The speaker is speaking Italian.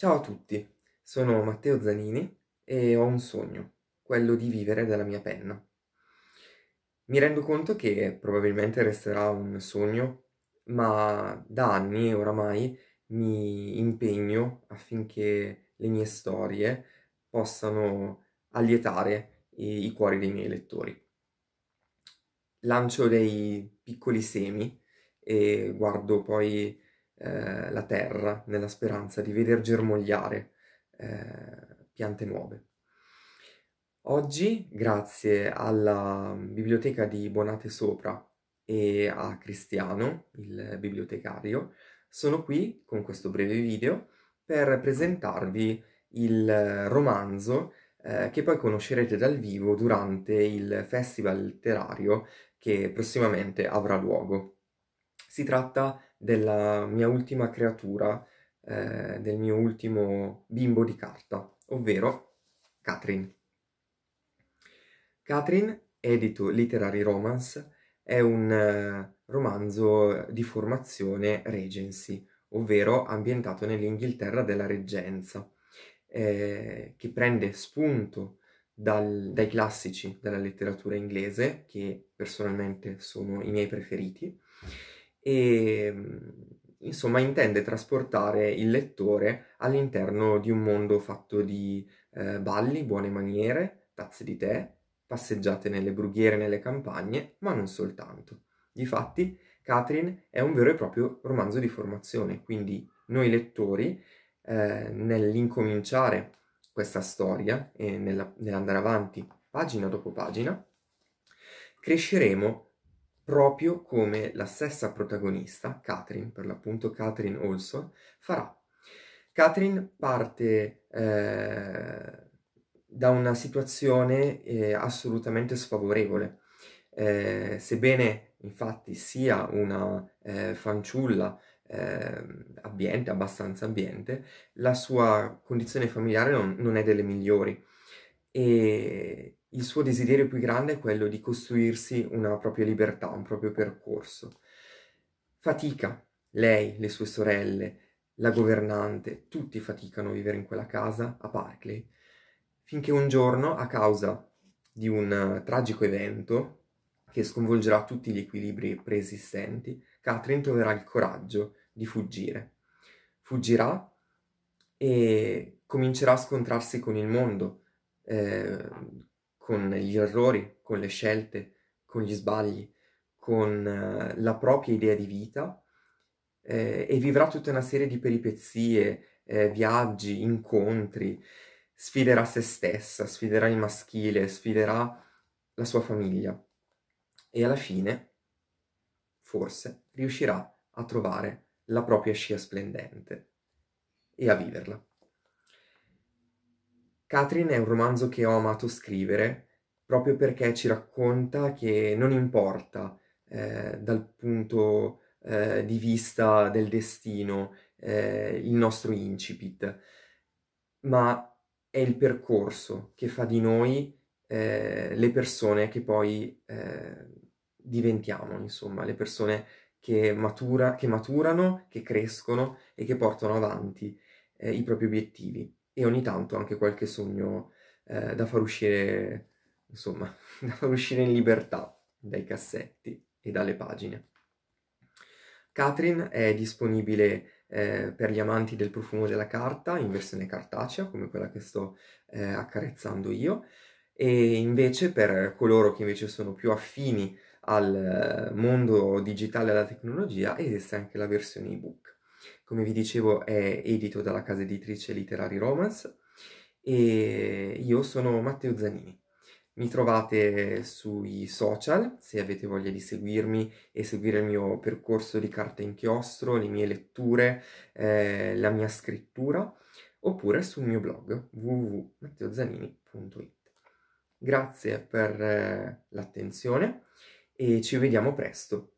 Ciao a tutti, sono Matteo Zanini e ho un sogno, quello di vivere dalla mia penna. Mi rendo conto che probabilmente resterà un sogno, ma da anni oramai mi impegno affinché le mie storie possano allietare i, i cuori dei miei lettori. Lancio dei piccoli semi e guardo poi eh, la terra nella speranza di veder germogliare eh, piante nuove. Oggi, grazie alla biblioteca di Bonate Sopra e a Cristiano, il bibliotecario, sono qui con questo breve video per presentarvi il romanzo eh, che poi conoscerete dal vivo durante il festival letterario che prossimamente avrà luogo. Si tratta di della mia ultima creatura, eh, del mio ultimo bimbo di carta, ovvero Catherine. Catherine, edito Literary Romance, è un eh, romanzo di formazione Regency, ovvero ambientato nell'Inghilterra della Reggenza, eh, che prende spunto dal, dai classici della letteratura inglese, che personalmente sono i miei preferiti, e mm, insomma intende trasportare il lettore all'interno di un mondo fatto di eh, balli, buone maniere, tazze di tè, passeggiate nelle brughiere nelle campagne, ma non soltanto. Difatti, Catherine è un vero e proprio romanzo di formazione, quindi noi lettori, eh, nell'incominciare questa storia e nella, nell'andare avanti pagina dopo pagina, cresceremo proprio come la stessa protagonista, Catherine, per l'appunto Catherine Olson, farà. Catherine parte eh, da una situazione eh, assolutamente sfavorevole. Eh, sebbene infatti sia una eh, fanciulla eh, ambiente, abbastanza ambiente, la sua condizione familiare non, non è delle migliori e il suo desiderio più grande è quello di costruirsi una propria libertà, un proprio percorso. Fatica, lei, le sue sorelle, la governante, tutti faticano a vivere in quella casa a Parkley, finché un giorno, a causa di un eh, tragico evento che sconvolgerà tutti gli equilibri preesistenti, Catherine troverà il coraggio di fuggire. Fuggirà e comincerà a scontrarsi con il mondo, eh, con gli errori, con le scelte, con gli sbagli, con eh, la propria idea di vita eh, e vivrà tutta una serie di peripezie, eh, viaggi, incontri, sfiderà se stessa, sfiderà il maschile, sfiderà la sua famiglia e alla fine, forse, riuscirà a trovare la propria scia splendente e a viverla. Catherine è un romanzo che ho amato scrivere proprio perché ci racconta che non importa eh, dal punto eh, di vista del destino eh, il nostro incipit, ma è il percorso che fa di noi eh, le persone che poi eh, diventiamo, insomma, le persone che, matura, che maturano, che crescono e che portano avanti eh, i propri obiettivi e ogni tanto anche qualche sogno eh, da far uscire, insomma, da far uscire in libertà dai cassetti e dalle pagine. Catherine è disponibile eh, per gli amanti del profumo della carta in versione cartacea, come quella che sto eh, accarezzando io, e invece per coloro che invece sono più affini al eh, mondo digitale e alla tecnologia esiste anche la versione ebook come vi dicevo è edito dalla casa editrice Literari Romance e io sono Matteo Zanini. Mi trovate sui social se avete voglia di seguirmi e seguire il mio percorso di carta inchiostro, le mie letture, eh, la mia scrittura, oppure sul mio blog www.matteozanini.it. Grazie per eh, l'attenzione e ci vediamo presto.